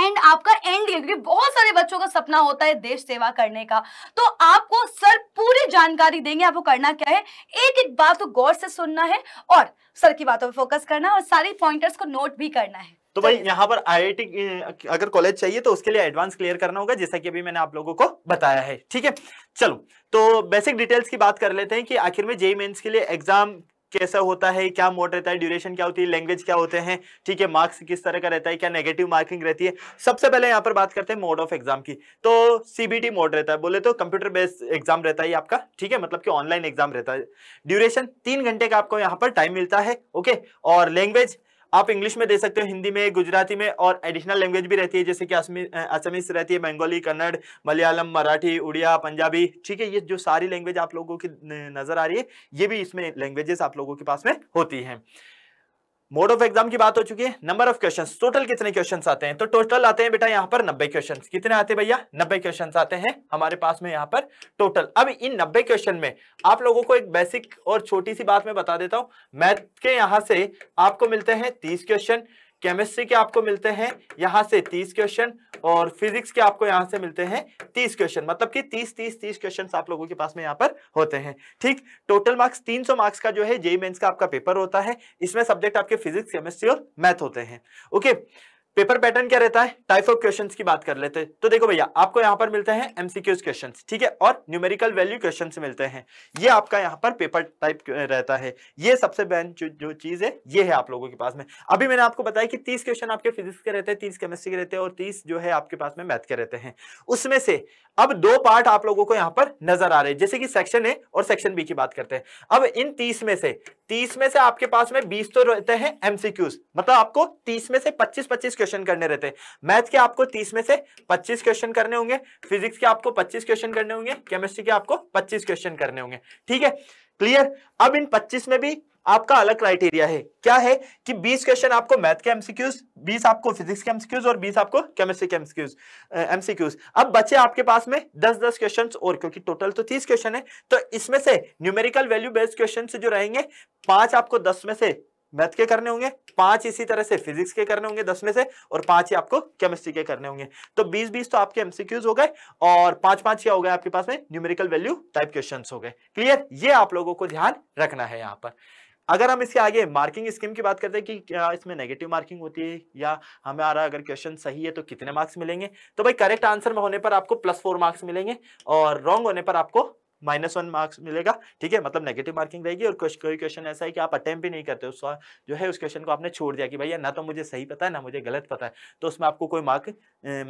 एंड आपका एंड क्योंकि बहुत सारे बच्चों का सपना होता है देश सेवा करने का तो आपको सर पूरी जानकारी देंगे आपको करना क्या है एक एक बात को तो गौर से सुनना है और सर की बातों पर फोकस करना है और सारी पॉइंटर्स को नोट भी करना है तो भाई यहाँ पर आईआईटी अगर कॉलेज चाहिए तो उसके लिए एडवांस क्लियर करना होगा जैसा कि अभी मैंने आप लोगों को बताया है ठीक है चलो तो बेसिक डिटेल्स की बात कर लेते हैं कि आखिर में जेई मेंस के लिए एग्जाम कैसा होता है क्या मोड रहता है ड्यूरेशन क्या होती है लैंग्वेज क्या होते हैं ठीक है मार्क्स किस तरह का रहता है क्या नेगेटिव मार्किंग रहती है सबसे पहले यहाँ पर बात करते हैं मोड ऑफ एग्जाम की तो सीबीटी मोड रहता है बोले तो कंप्यूटर बेस्ड एग्जाम रहता है आपका ठीक है मतलब कि ऑनलाइन एग्जाम रहता है ड्यूरेशन तीन घंटे का आपको यहाँ पर टाइम मिलता है ओके और लैंग्वेज आप इंग्लिश में दे सकते हो हिंदी में गुजराती में और एडिशनल लैंग्वेज भी रहती है जैसे कि असमिस रहती है बंगाली कन्नड़ मलयालम मराठी उड़िया पंजाबी ठीक है ये जो सारी लैंग्वेज आप लोगों की नजर आ रही है ये भी इसमें लैंग्वेजेस आप लोगों के पास में होती हैं मोड ऑफ एग्जाम की बात हो चुकी है नंबर ऑफ क्वेश्चन टोटल कितने क्वेश्चन आते हैं तो टोटल आते हैं बेटा यहाँ पर नब्बे क्वेश्चन कितने आते हैं भैया नब्बे क्वेश्चन आते हैं हमारे पास में यहाँ पर टोटल अब इन नब्बे क्वेश्चन में आप लोगों को एक बेसिक और छोटी सी बात में बता देता हूँ मैथ के यहाँ से आपको मिलते हैं तीस क्वेश्चन केमिस्ट्री के आपको मिलते हैं यहां से तीस क्वेश्चन और फिजिक्स के आपको यहां से मिलते हैं तीस क्वेश्चन मतलब कि तीस तीस तीस क्वेश्चन आप लोगों के पास में यहां पर होते हैं ठीक टोटल मार्क्स तीन सौ मार्क्स का जो है जेई मेन्स का आपका पेपर होता है इसमें सब्जेक्ट आपके फिजिक्स केमिस्ट्री और मैथ होते हैं ओके पेपर पैटर्न क्या रहता है टाइप ऑफ क्वेश्चन की बात कर लेते तो देखो भैया आपको यहाँ पर मिलते हैं एमसीक्यूज क्वेश्चन ठीक है और न्यूमेरिकल वैल्यू क्वेश्चन मिलते हैं ये आपका यहाँ पर पेपर टाइप रहता है ये सबसे बेन जो, जो चीज है ये है आप लोगों के पास में अभी मैंने आपको बताया कि तीस क्वेश्चन आपके फिजिक्स के रहते हैं तीस केमिस्ट्री के रहते हैं और तीस जो है आपके पास में मैथ के रहते हैं उसमें से अब दो पार्ट आप लोगों को यहाँ पर नजर आ रहे हैं जैसे कि सेक्शन ए और सेक्शन बी की बात करते हैं अब इन तीस में से तीस में से आपके पास में बीस तो रहते हैं एमसीक्यूज मतलब आपको तीस में से पच्चीस पच्चीस क्वेश्चन करने रहते हैं मैथ के आपको तीस में से पच्चीस क्वेश्चन करने होंगे फिजिक्स के आपको पच्चीस क्वेश्चन करने होंगे केमिस्ट्री के आपको पच्चीस क्वेश्चन करने होंगे ठीक है क्लियर अब इन पच्चीस में भी आपका अलग क्राइटेरिया है क्या है कि 20 क्वेश्चन आपको मैथ के एमसीक्यूज 20 आपको फिजिक्स के एमसीक्यूज और 20 आपको केमिस्ट्री के एमसीक्यूज एमसीक्यूज अब बचे आपके पास में 10-10 क्वेश्चंस और क्योंकि टोटल तो 30 क्वेश्चन है तो इसमें से न्यूमेरिकल वैल्यू बेस्ड क्वेश्चन जो रहेंगे पांच आपको दस में से मैथ के करने होंगे पांच इसी तरह से फिजिक्स के करने होंगे दस में से और पांच ही आपको केमिस्ट्री के करने होंगे तो बीस बीस तो आपके एमसीक्यूज हो गए और पांच पांच क्या हो गए आपके पास में न्यूमेरिकल वैल्यू टाइप क्वेश्चन हो गए क्लियर ये आप लोगों को ध्यान रखना है यहाँ पर अगर हम इसके आगे मार्किंग स्कीम की बात करते हैं कि क्या इसमें नेगेटिव मार्किंग होती है या हमारा अगर क्वेश्चन सही है तो कितने मार्क्स मिलेंगे तो भाई करेक्ट आंसर में होने पर आपको प्लस फोर मार्क्स मिलेंगे और रॉन्ग होने पर आपको माइनस वन मार्क्स मिलेगा ठीक है मतलब नेगेटिव मार्किंग रहेगी और कोई क्वेश्चन ऐसा है कि आप अटैम्प भी नहीं करते उस जो है उस क्वेश्चन को आपने छोड़ दिया कि भैया ना तो मुझे सही पता है ना मुझे गलत पता है तो उसमें आपको कोई मार्क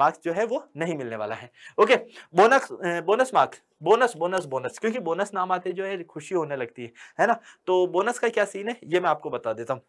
मार्क्स जो है वो नहीं मिलने वाला है okay bonus bonus marks bonus bonus bonus क्योंकि बोनस नाम आते जो है खुशी होने लगती है है ना तो बोनस का क्या सीन है ये मैं आपको बता देता हूँ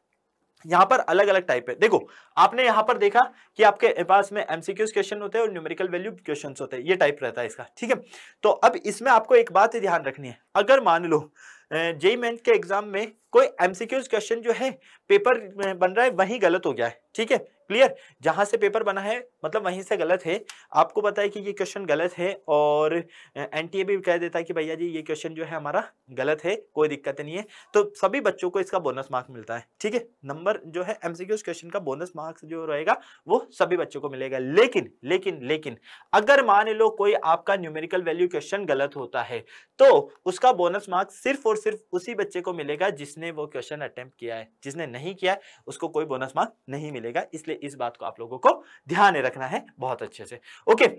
यहाँ पर अलग अलग टाइप है देखो आपने यहाँ पर देखा कि आपके पास में एमसीक्यूज क्वेश्चन होते हैं और न्यूमेरिकल वैल्यू क्वेश्चन होते हैं ये टाइप रहता है इसका ठीक है तो अब इसमें आपको एक बात ध्यान रखनी है अगर मान लो जेई मेन्थ के एग्जाम में कोई एमसीक्यूज क्वेश्चन जो है पेपर बन रहा है वही गलत हो गया है ठीक है क्लियर जहां से पेपर बना है मतलब वहीं से गलत है आपको पता है कि ये क्वेश्चन गलत है और एनटीए भी कह देता है कि भैया जी ये क्वेश्चन जो है हमारा गलत है कोई दिक्कत नहीं है तो सभी बच्चों को इसका बोनस मार्क्स मिलता है ठीक है नंबर जो है एमसीक्यूज क्वेश्चन का बोनस मार्क्स जो रहेगा वो सभी बच्चों को मिलेगा लेकिन लेकिन लेकिन अगर मान लो कोई आपका न्यूमेरिकल वैल्यू क्वेश्चन गलत होता है तो उसका बोनस मार्क्स सिर्फ और सिर्फ उसी बच्चे को मिलेगा जिसने जिसने वो क्वेश्चन अटेम्प्ट किया है जिसने नहीं किया है उसको कोई बोनस मार्क नहीं मिलेगा इसलिए इस बात को आप लोगों को ध्यान रखना है बहुत अच्छे से ओके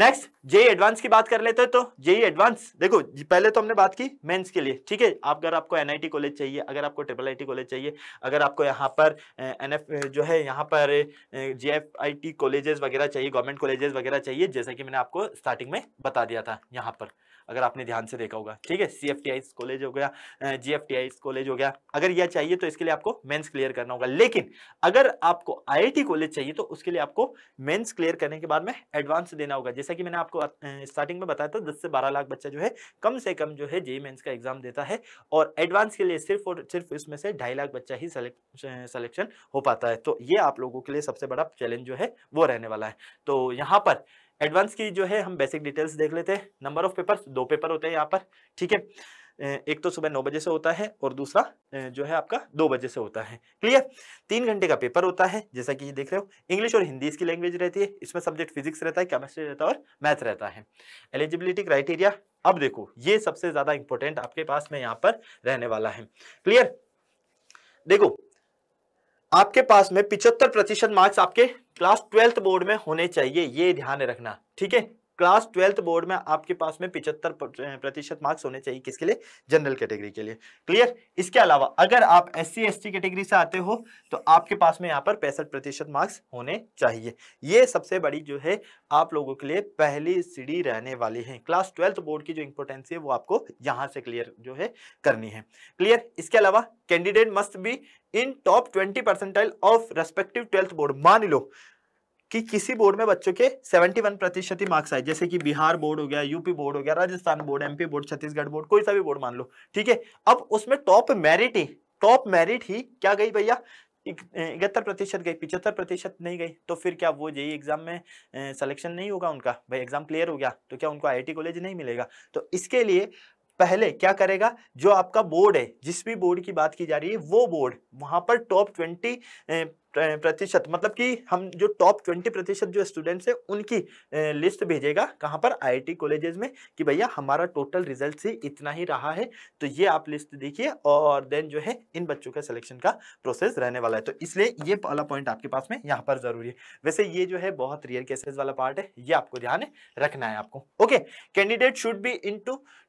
नेक्स्ट जेई एडवांस की बात कर लेते हैं तो जेई एडवांस देखो पहले तो हमने बात की मेंस के लिए ठीक है आप अगर आपको एनआईटी कॉलेज चाहिए अगर आपको ट्रिपल आईटी कॉलेज चाहिए अगर आपको यहाँ पर एनएफ जो है यहाँ पर जेएफआईटी कॉलेजेस वगैरह चाहिए गवर्नमेंट कॉलेजेस वगैरह चाहिए जैसा कि मैंने आपको स्टार्टिंग में बता दिया था यहाँ पर अगर आपने ध्यान से देखा होगा ठीक है C F T I college हो गया G F T I college हो गया अगर यह चाहिए तो इसके लिए आपको मेन्स क्लियर करना होगा लेकिन अगर आपको आई आई टी कॉलेज चाहिए तो उसके लिए आपको मेन्स क्लियर करने के बाद में एडवांस देना होगा जैसा कि मैंने आपको स्टार्टिंग में बताया था दस से बारह लाख बच्चा जो है कम से कम जो है जे मेन्स का एग्जाम देता है और एडवांस के लिए सिर्फ और सिर्फ इसमें से ढाई लाख बच्चा ही सिलेक्शन हो पाता है तो ये आप लोगों के लिए सबसे बड़ा चैलेंज जो है वो रहने वाला है तो यहाँ पर एडवांस की जो है हम बेसिक डिटेल्स देख लेते हैं नंबर ऑफ पेपर दो पेपर होते हैं यहाँ पर ठीक है एक तो सुबह नौ बजे से होता है और दूसरा जो है आपका दो बजे से होता है क्लियर तीन घंटे का पेपर होता है जैसा कि ये देख रहे हो इंग्लिश और हिंदी इसकी लैंग्वेज रहती है इसमें सब्जेक्ट फिजिक्स रहता है केमिस्ट्री रहता है और मैथ रहता है एलिजिबिलिटी क्राइटेरिया अब देखो ये सबसे ज्यादा इंपॉर्टेंट आपके पास में यहाँ पर रहने वाला है क्लियर देखो आपके पास में पिछहत्तर प्रतिशत मार्क्स आपके क्लास ट्वेल्थ बोर्ड में होने चाहिए ये ध्यान रखना ठीक है क्लास ट्वेल्थ बोर्ड में आपके पास में पिछहत्तर प्रतिशत मार्क्स होने चाहिए किसके लिए जनरल कैटेगरी के लिए क्लियर इसके अलावा अगर आप एस सी कैटेगरी से आते हो तो आपके पास में यहाँ पर पैंसठ प्रतिशत मार्क्स होने चाहिए ये सबसे बड़ी जो है आप लोगों के लिए पहली सीढ़ी रहने वाली है क्लास ट्वेल्थ बोर्ड की जो इंपोर्टेंस है वो आपको यहाँ से क्लियर जो है करनी है क्लियर इसके अलावा candidate must be in top twenty percentile of respective twelfth board मान लो कि किसी बोर्ड में बच्चों के 71 प्रतिशत ही मार्क्स आए जैसे कि बिहार बोर्ड हो गया यूपी बोर्ड हो गया Rajasthan board MP board Chhattisgarh board कोई सा भी बोर्ड मान लो ठीक है अब उसमें टॉप मेरिट ही टॉप मेरिट ही क्या गई भैया इकहत्तर प्रतिशत गई पिछहत्तर प्रतिशत नहीं गई तो फिर क्या वो जेई एग्जाम में सिलेक्शन नहीं होगा उनका भाई एग्जाम क्लियर हो गया तो क्या उनको आईआईटी कॉलेज नहीं मिलेगा तो इसके लिए पहले क्या करेगा जो आपका बोर्ड है जिस भी बोर्ड की बात की जा रही है वो बोर्ड वहां पर टॉप ट्वेंटी प्रतिशत मतलब कि हम जो टॉप ट्वेंटी प्रतिशत जो स्टूडेंट्स हैं उनकी लिस्ट भेजेगा कहाँ पर आईआईटी कॉलेजेस में कि भैया हमारा टोटल रिजल्ट से इतना ही रहा है तो ये आप लिस्ट देखिए और देन जो है इन बच्चों का सिलेक्शन का प्रोसेस रहने वाला है तो इसलिए ये वाला पॉइंट आपके पास में यहाँ पर जरूरी है वैसे ये जो है बहुत रियर केसेज वाला पार्ट है ये आपको ध्यान रखना है आपको okay candidate should be in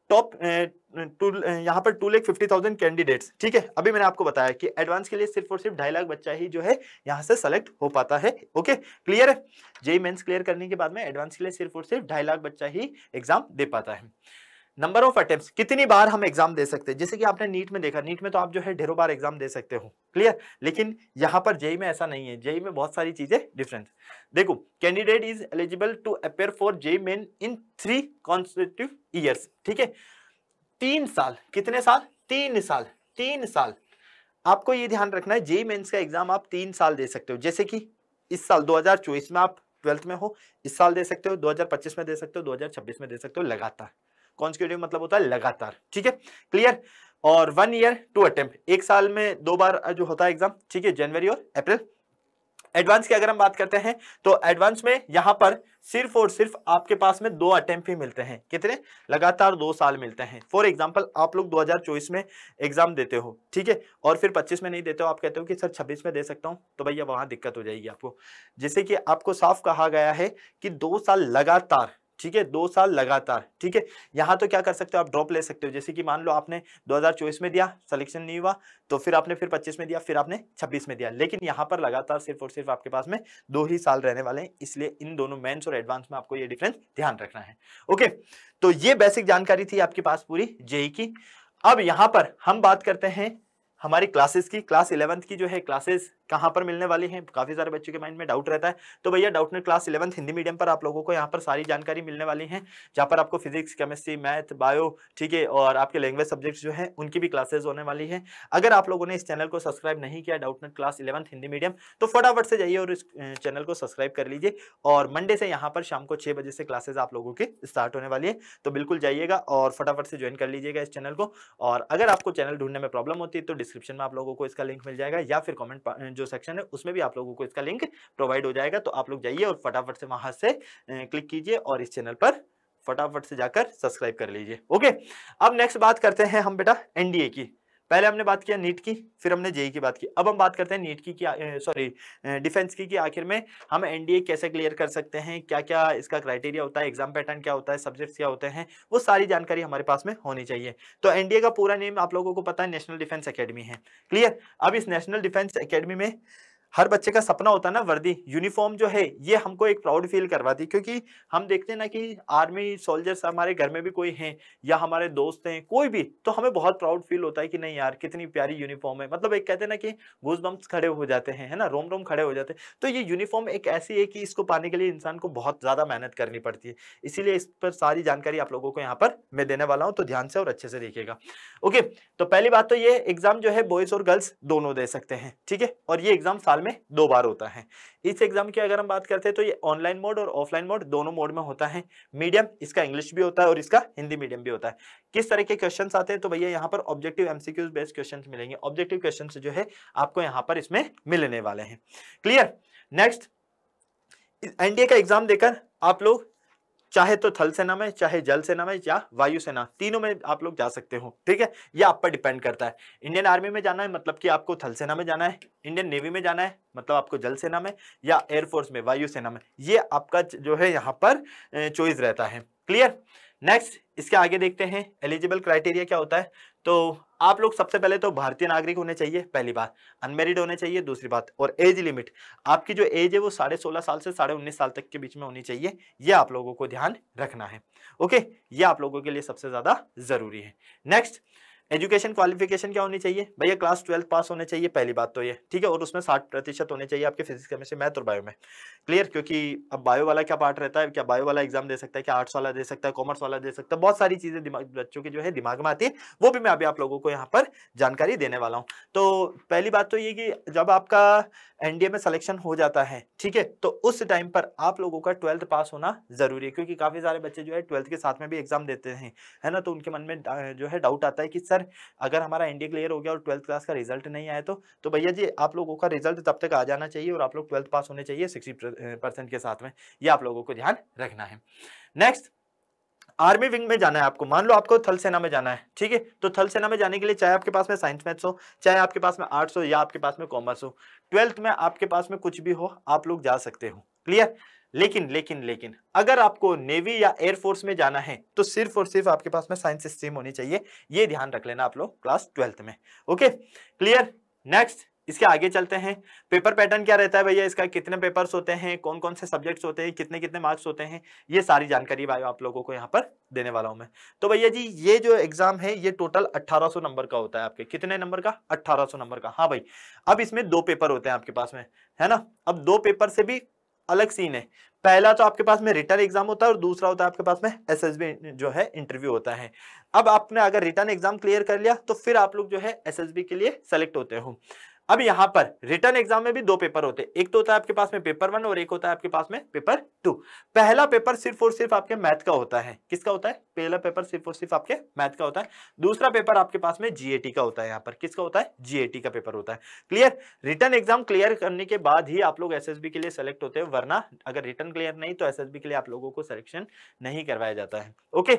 top two eh, eh, यहाँ पर टू लेख फिफ्टी थाउजेंड कैंडिडेट्स ठीक है अभी मैंने आपको बताया कि एडवांस के लिए सिर्फ और सिर्फ ढाई लाख बच्चा ही जो है यहाँ से सेलेक्ट हो पाता है ओके क्लियर है जेई मेंस क्लियर करने के बाद में एडवांस के लिए सिर्फ और सिर्फ ढाई लाख बच्चा ही एग्जाम दे पाता है नंबर ऑफ अटेम्प्ट कितनी बार हम एग्जाम दे सकते हैं जैसे कि आपने नीट में देखा नीट में तो आप जो है ढेरों बार एग्जाम दे सकते हो क्लियर लेकिन यहाँ पर जेई में ऐसा नहीं है जेई में बहुत सारी चीजें डिफरेंस देखो candidate is eligible to appear for JEE Main in three constitutive years ठीक है तीन साल कितने साल तीन साल तीन साल आपको ये ध्यान रखना है जेई मेन्स का एग्जाम आप तीन साल दे सकते हो जैसे कि इस साल दो में आप ट्वेल्थ में हो इस साल दे सकते हो 2025 में दे सकते हो 2026 में दे सकते हो लगातार कॉन्सिक्यूटिव मतलब होता है लगातार ठीक है क्लियर और वन ईयर टू अटेम्प्ट एक साल में दो बार जो होता है एग्जाम ठीक है जनवरी और अप्रैल एडवांस की अगर हम बात करते हैं तो एडवांस में यहां पर सिर्फ और सिर्फ आपके पास में दो अटेम्प्ट ही मिलते हैं कितने लगातार दो साल मिलते हैं फॉर एग्जाम्पल आप लोग 2024 में एग्जाम देते हो ठीक है और फिर 25 में नहीं देते हो आप कहते हो कि सर 26 में दे सकता हूं तो भैया वहां दिक्कत हो जाएगी आपको जैसे कि आपको साफ कहा गया है कि दो साल लगातार ठीक है दो साल लगातार ठीक है यहाँ तो क्या कर सकते हो आप ड्रॉप ले सकते हो जैसे कि मान लो आपने 2024 में दिया सिलेक्शन नहीं हुआ तो फिर आपने फिर 25 में दिया फिर आपने 26 में दिया लेकिन यहाँ पर लगातार सिर्फ और सिर्फ आपके पास में दो ही साल रहने वाले हैं इसलिए इन दोनों मेंस और एडवांस में आपको ये डिफरेंस ध्यान रखना है ओके तो ये बेसिक जानकारी थी आपके पास पूरी जेई e e की अब यहाँ पर हम बात करते हैं हमारी क्लासेस की क्लास इलेवंथ की जो है क्लासेस कहाँ पर मिलने वाली हैं काफ़ी सारे बच्चों के माइंड में डाउट रहता है तो भैया डाउट ने क्लास इलेवंथ हिंदी मीडियम पर आप लोगों को यहाँ पर सारी जानकारी मिलने वाली है जहाँ पर आपको फिजिक्स केमिस्ट्री मैथ बायो ठीक है और आपके लैंग्वेज सब्जेक्ट्स जो है उनकी भी क्लासेज होने वाली है अगर आप लोगों ने इस चैनल को सब्सक्राइब नहीं किया Doubtnut class eleventh Hindi medium तो फटाफट से जाइए और इस चैनल को सब्सक्राइब कर लीजिए और मंडे से यहाँ पर शाम को छः बजे से क्लासेज आप लोगों की स्टार्ट होने वाली है तो बिल्कुल जाइएगा और फटाफट से ज्वाइन कर लीजिएगा इस चैनल को और अगर आपको चैनल ढूंढने में प्रॉब्लम होती है तो डिस्क डिस्क्रिप्शन में आप लोगों को इसका लिंक मिल जाएगा या फिर कमेंट जो सेक्शन है उसमें भी आप लोगों को इसका लिंक प्रोवाइड हो जाएगा तो आप लोग जाइए और फटाफट से वहां से क्लिक कीजिए और इस चैनल पर फटाफट से जाकर सब्सक्राइब कर लीजिए ओके अब नेक्स्ट बात करते हैं हम बेटा एनडीए की पहले हमने बात किया नीट की फिर हमने जेई की बात की अब हम बात करते हैं नीट की सॉरी डिफेंस की कि आखिर में हम एनडीए कैसे क्लियर कर सकते हैं क्या क्या इसका क्राइटेरिया होता है एग्जाम पैटर्न क्या होता है सब्जेक्ट्स क्या होते हैं वो सारी जानकारी हमारे पास में होनी चाहिए तो एनडीए का पूरा नेम आप लोगों को पता है नेशनल डिफेंस अकेडमी है क्लियर अब इस नेशनल डिफेंस अकेडमी में हर बच्चे का सपना होता है ना वर्दी यूनिफॉर्म जो है ये हमको एक प्राउड फील करवाती क्योंकि हम देखते हैं ना कि आर्मी सोल्जर्स हमारे घर में भी कोई हैं या हमारे दोस्त हैं कोई भी तो हमें बहुत प्राउड फील होता है कि नहीं यार कितनी प्यारी यूनिफॉर्म है मतलब एक कहते हैं ना कि घूस खड़े हो जाते हैं है ना रोम रोम खड़े हो जाते हैं तो ये यूनिफॉर्म एक ऐसी है कि इसको पाने के लिए इंसान को बहुत ज़्यादा मेहनत करनी पड़ती है इसीलिए इस पर सारी जानकारी आप लोगों को यहाँ पर मैं देने वाला हूँ तो ध्यान से और अच्छे से देखिएगा ओके तो पहली बात तो ये एग्जाम जो है बॉयज़ और गर्ल्स दोनों दे सकते हैं ठीक है और ये एग्जाम साल में दो बार होता है इस एग्जाम की अगर हम बात करते हैं तो ये ऑनलाइन मोड और ऑफलाइन मोड दोनों मोड में होता है मीडियम इसका इंग्लिश भी होता है और इसका हिंदी मीडियम भी होता है किस तरह के क्वेश्चन आते हैं तो भैया यहाँ पर ऑब्जेक्टिव एमसीक्यूज बेस्ड क्वेश्चन मिलेंगे ऑब्जेक्टिव क्वेश्चन जो है आपको यहाँ पर इसमें मिलने वाले हैं क्लियर नेक्स्ट एनडीए का एग्जाम देकर आप लोग चाहे तो थल सेना में चाहे जल सेना में या वायु सेना तीनों में आप लोग जा सकते हो ठीक है ये आप पर डिपेंड करता है इंडियन आर्मी में जाना है मतलब कि आपको थल सेना में जाना है इंडियन नेवी में जाना है मतलब आपको जल सेना में या एयरफोर्स में वायु सेना में ये आपका जो है यहाँ पर चॉइस रहता है क्लियर नेक्स्ट इसके आगे देखते हैं एलिजिबल क्राइटेरिया क्या होता है तो आप लोग सबसे पहले तो भारतीय नागरिक होने चाहिए पहली बात अनमेरिड होने चाहिए दूसरी बात और एज लिमिट आपकी जो एज है वो साढ़े सोलह साल से साढ़े उन्नीस साल तक के बीच में होनी चाहिए ये आप लोगों को ध्यान रखना है ओके ये आप लोगों के लिए सबसे ज़्यादा ज़रूरी है नेक्स्ट एजुकेशन क्वालिफिकेशन क्या होनी चाहिए भैया क्लास ट्वेल्थ पास होने चाहिए पहली बात तो ये ठीक है और उसमें साठ प्रतिशत होने चाहिए आपके फिजिक्स केमिस्ट्री मैथ और बायो में क्लियर क्योंकि अब बायो वाला क्या पार्ट रहता है क्या बायो वाला एग्जाम दे सकता है क्या आर्ट्स वाला दे सकता है कॉमर्स वाला दे सकता है बहुत सारी चीजें दिमाग बच्चों के जो है दिमाग में आती है वो भी मैं अभी आप लोगों को यहाँ पर जानकारी देने वाला हूँ तो पहली बात तो ये कि जब आपका एनडीए में सिलेक्शन हो जाता है ठीक है तो उस टाइम पर आप लोगों का ट्वेल्थ पास होना जरूरी है क्योंकि काफी सारे बच्चे जो है ट्वेल्थ के साथ में भी एग्जाम देते हैं है ना तो उनके मन में जो है डाउट आता है कि सर अगर हमारा एनडीए क्लियर हो गया और ट्वेल्थ क्लास का रिजल्ट नहीं आया तो, तो भैया जी आप लोगों का रिजल्ट तब तक आ जाना चाहिए और आप लोग ट्वेल्थ पास होने चाहिए सिक्सटी परसेंट के साथ में ये आप लोगों को ध्यान रखना है नेक्स्ट आर्मी विंग में जाना है आपको मान लो आपको थल सेना में जाना है ठीक है तो थल सेना में जाने के लिए चाहे आपके पास में साइंस मैथ्स हो चाहे आपके पास में आर्ट्स हो या आपके पास में कॉमर्स हो ट्वेल्थ में आपके पास में कुछ भी हो आप लोग जा सकते हो क्लियर लेकिन लेकिन लेकिन अगर आपको नेवी या एयरफोर्स में जाना है तो सिर्फ और सिर्फ आपके पास में साइंस स्ट्रीम होनी चाहिए ये ध्यान रख लेना आप लोग क्लास ट्वेल्थ में ओके क्लियर नेक्स्ट इसके आगे चलते हैं पेपर पैटर्न क्या रहता है भैया इसका कितने पेपर्स होते हैं कौन कौन से सब्जेक्ट्स होते हैं कितने कितने मार्क्स होते हैं ये सारी जानकारी भाई आप लोगों को यहाँ पर देने वाला हूँ मैं तो भैया जी ये जो एग्जाम है ये टोटल 1800 नंबर का होता है आपके कितने नंबर का 1800 नंबर का हाँ भाई अब इसमें दो पेपर होते हैं आपके पास में है ना अब दो पेपर से भी अलग सीन है पहला तो आपके पास में रिटर्न एग्जाम होता है और दूसरा होता है आपके पास में एसएसबी जो है इंटरव्यू होता है अब आपने अगर रिटर्न एग्जाम क्लियर कर लिया तो फिर आप लोग जो है एसएसबी के लिए सेलेक्ट होते हो अब यहां पर रिटर्न एग्जाम में भी दो पेपर होते हैं एक तो होता है आपके पास में पेपर वन और एक होता है आपके पास में पेपर टू पहला पेपर सिर्फ और सिर्फ आपके मैथ का होता है किसका होता है पहला पेपर सिर्फ और सिर्फ आपके मैथ का होता है दूसरा पेपर आपके पास में जीएटी का होता है यहाँ पर किसका होता है जीएटी का पेपर होता है क्लियर रिटर्न एग्जाम क्लियर करने के बाद ही आप लोग एस के लिए सेलेक्ट होते हैं वरना अगर रिटर्न क्लियर नहीं तो एस के लिए आप लोगों को सिलेक्शन नहीं करवाया जाता है ओके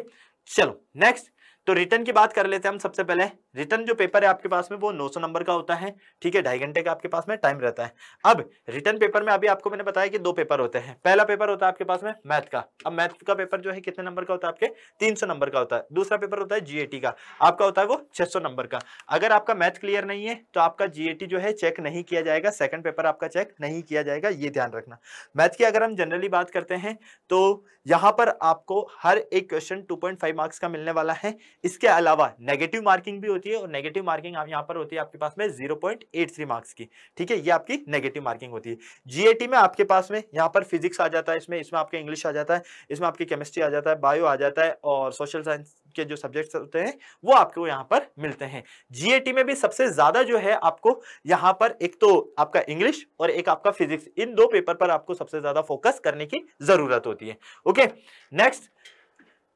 चलो नेक्स्ट तो रिटर्न की बात कर लेते हैं हम सबसे पहले रिटर्न जो पेपर है आपके पास में वो 900 नंबर का होता है ठीक है ढाई घंटे का आपके पास में टाइम रहता है अब रिटर्न पेपर में अभी आपको मैंने बताया कि दो पेपर होते हैं पहला पेपर होता है आपके पास में मैथ का अब मैथ का पेपर जो है कितने नंबर का होता है आपके 300 नंबर का होता है दूसरा पेपर होता है जीएटी का आपका होता है वो छह नंबर का अगर आपका मैथ क्लियर नहीं है तो आपका जीएटी जो है चेक नहीं किया जाएगा सेकंड पेपर आपका चेक नहीं किया जाएगा ये ध्यान रखना मैथ की अगर हम जनरली बात करते हैं तो यहाँ पर आपको हर एक क्वेश्चन टू मार्क्स का मिलने वाला है इसके अलावा नेगेटिव मार्किंग भी होती होती है और नेगेटिव मार्किंग यहाँ पर होती है आपके पास में जीरो मार्क्स की ठीक है ये आपकी नेगेटिव मार्किंग होती है जीएटी में आपके पास में यहाँ पर फिजिक्स आ जाता है इसमें इसमें आपके इंग्लिश आ जाता है इसमें आपकी केमिस्ट्री आ जाता है बायो आ जाता है और सोशल साइंस के जो सब्जेक्ट्स होते हैं वो आपको यहाँ पर मिलते हैं जीएटी में भी सबसे ज्यादा जो है आपको यहाँ पर एक तो आपका इंग्लिश और एक आपका फिजिक्स इन दो पेपर पर आपको सबसे ज्यादा फोकस करने की जरूरत होती है ओके नेक्स्ट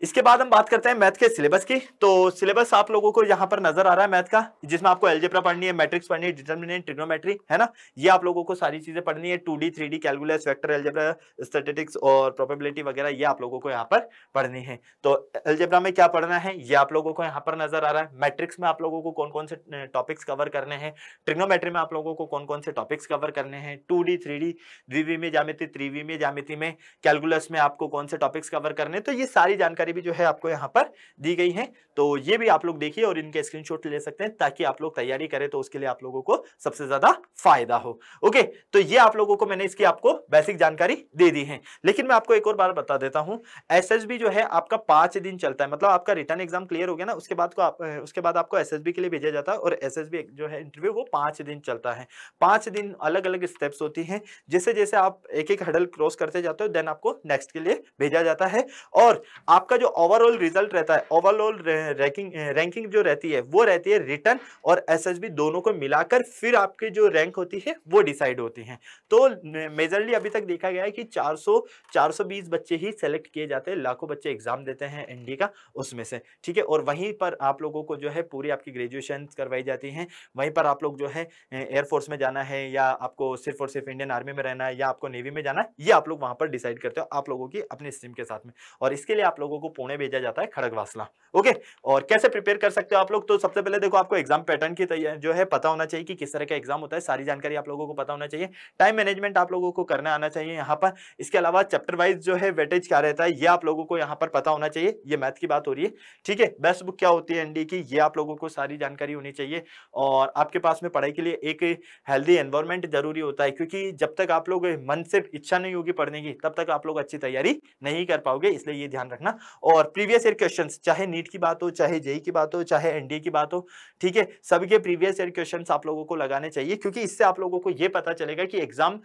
इसके बाद हम बात करते हैं मैथ के सिलेबस की तो सिलेबस आप लोगों को यहाँ पर नजर आ रहा है मैथ का जिसमें आपको एलजेप्रा पढ़नी है मैट्रिक्स पढ़नी है डिटर्मिनेंट ट्रिग्नोमेट्री है ना ये आप लोगों को सारी चीजें पढ़नी है two D three D calculus vector algebra statics और प्रोबेबिलिटी वगैरह ये आप लोगों को यहाँ पर पढ़नी है तो एलजेब्रा में क्या पढ़ना है ये आप लोगों को यहाँ पर नजर आ रहा है मैट्रिक्स में आप लोगों को कौन कौन से टॉपिक्स कवर करने हैं ट्रिग्नोमेट्री में आप लोगों को कौन कौन से टॉपिक्स कवर करने हैं टू डी थ्री डी द्विवी में जामिति त्रिवी में जामिति में कैलकुलस में आपको कौन से टॉपिक्स कवर करने तो ये सारी जानकारी जानकारी भी जो है आपको यहाँ पर दी गई है तो ये भी आप लोग देखिए और इनके स्क्रीनशॉट ले सकते हैं ताकि आप लोग तैयारी करें तो उसके लिए आप लोगों को सबसे ज्यादा फायदा हो ओके तो ये आप लोगों को मैंने इसकी आपको बेसिक जानकारी दे दी है लेकिन मैं आपको एक और बार बता देता हूँ एस जो है आपका पांच दिन चलता है मतलब आपका रिटर्न एग्जाम क्लियर हो गया ना उसके बाद को आप, उसके बाद आपको एस के लिए भेजा जाता है और एस जो है इंटरव्यू वो पांच दिन चलता है पांच दिन अलग अलग स्टेप्स होती है जैसे जैसे आप एक एक हडल क्रॉस करते जाते हो देन आपको नेक्स्ट के लिए भेजा जाता है और आपका जो ओवरऑल रिजल्ट रहता है ओवरऑल रैंकिंग रैंकिंग जो रहती है वो रहती है रिटर्न और एसएसबी दोनों को मिलाकर फिर आपकी जो रैंक होती है वो डिसाइड होती है तो मेजरली अभी तक देखा गया है कि 400 420 बच्चे ही सेलेक्ट किए जाते हैं लाखों बच्चे एग्जाम देते हैं एन का उसमें से ठीक है और वहीं पर आप लोगों को जो है पूरी आपकी ग्रेजुएशन करवाई जाती हैं वहीं पर आप लोग जो है एयरफोर्स में जाना है या आपको सिर्फ और सिर्फ इंडियन आर्मी में रहना है या आपको नेवी में जाना है ये आप लोग वहाँ पर डिसाइड करते हो आप लोगों की अपने स्ट्रीम के साथ में और इसके लिए आप लोगों को को पुणे भेजा जाता है खड़गवासला ओके और कैसे प्रिपेयर कर सकते हो आप लोग तो सबसे पहले देखो आपको एग्जाम पैटर्न की जो है पता होना चाहिए कि किस तरह का एग्जाम होता है सारी जानकारी आप लोगों को पता होना चाहिए टाइम मैनेजमेंट आप लोगों को करना आना चाहिए यहाँ पर इसके अलावा चैप्टर वाइज जो है वेटेज क्या रहता है ये आप लोगों को यहाँ पर पता होना चाहिए ये मैथ की बात हो रही है ठीक है बेस्ट बुक क्या होती है एनडी की ये आप लोगों को सारी जानकारी होनी चाहिए और आपके पास में पढ़ाई के लिए एक हेल्दी एनवायरमेंट जरूरी होता है क्योंकि जब तक आप लोग मन से इच्छा नहीं होगी पढ़ने की तब तक आप लोग अच्छी तैयारी नहीं कर पाओगे इसलिए ये ध्यान रखना और प्रीवियस ईयर क्वेश्चन चाहे नीट की बात हो चाहे जेई की बात हो चाहे एनडीए की बात हो ठीक है सबके प्रीवियस ईयर क्वेश्चन आप लोगों को लगाने चाहिए क्योंकि इससे आप लोगों को ये पता चलेगा कि एग्जाम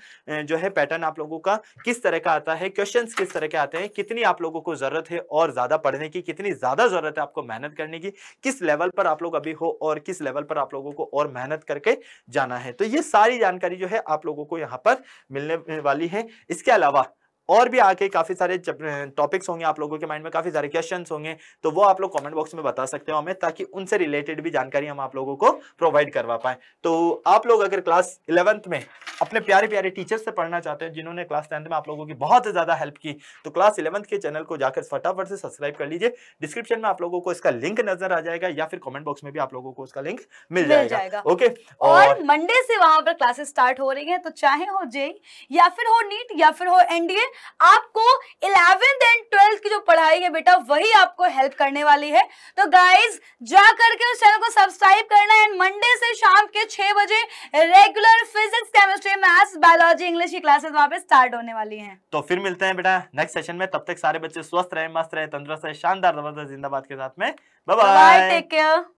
जो है पैटर्न आप लोगों का किस तरह का आता है क्वेश्चन किस तरह के आते हैं कितनी आप लोगों को जरूरत है और ज्यादा पढ़ने की कितनी ज्यादा जरूरत है आपको मेहनत करने की किस लेवल पर आप लोग अभी हो और किस लेवल पर आप लोगों को और मेहनत करके जाना है तो ये सारी जानकारी जो है आप लोगों को यहाँ पर मिलने वाली है इसके अलावा और भी आके काफ़ी सारे टॉपिक्स होंगे आप लोगों के माइंड में काफ़ी सारे क्वेश्चन होंगे तो वो आप लोग कॉमेंट बॉक्स में बता सकते हो हमें ताकि उनसे रिलेटेड भी जानकारी हम आप लोगों को प्रोवाइड करवा पाए तो आप लोग अगर क्लास इलेवंथ में अपने प्यारे प्यारे टीचर्स से पढ़ना चाहते हैं जिन्होंने क्लास टेंथ में आप लोगों की बहुत ज़्यादा हेल्प की तो क्लास इलेवंथ के चैनल को जाकर फटाफट से सब्सक्राइब कर लीजिए डिस्क्रिप्शन में आप लोगों को इसका लिंक नजर आ जाएगा या फिर कॉमेंट बॉक्स में भी आप लोगों को उसका लिंक मिल जाएगा ओके और मंडे से वहां पर क्लासेस स्टार्ट हो रही है तो चाहे हो जे या फिर हो नीट या फिर हो एनडीए आपको इलेवेंथ एंड ट्वेल्थ की जो पढ़ाई है बेटा वही आपको हेल्प करने वाली है तो गाइज जा करके उस चैनल को सब्सक्राइब करना एंड मंडे से शाम के छह बजे regular physics chemistry maths biology English की क्लासेस वहां पे स्टार्ट होने वाली है तो फिर मिलते हैं बेटा नेक्स्ट सेशन में तब तक सारे बच्चे स्वस्थ रहे मस्त रहे तंदुरुस्त रहे शानदार जबरदस्त जिंदाबाद के साथ में बाय बाय टेक केयर